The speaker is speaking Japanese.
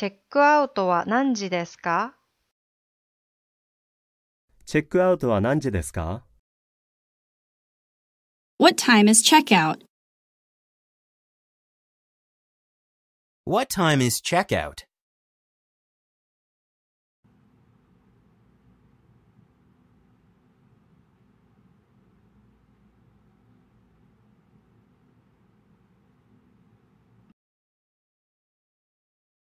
チェックアウトは何時ですかチェックアウトは何時ですか ?What time is checkout? What time is checkout?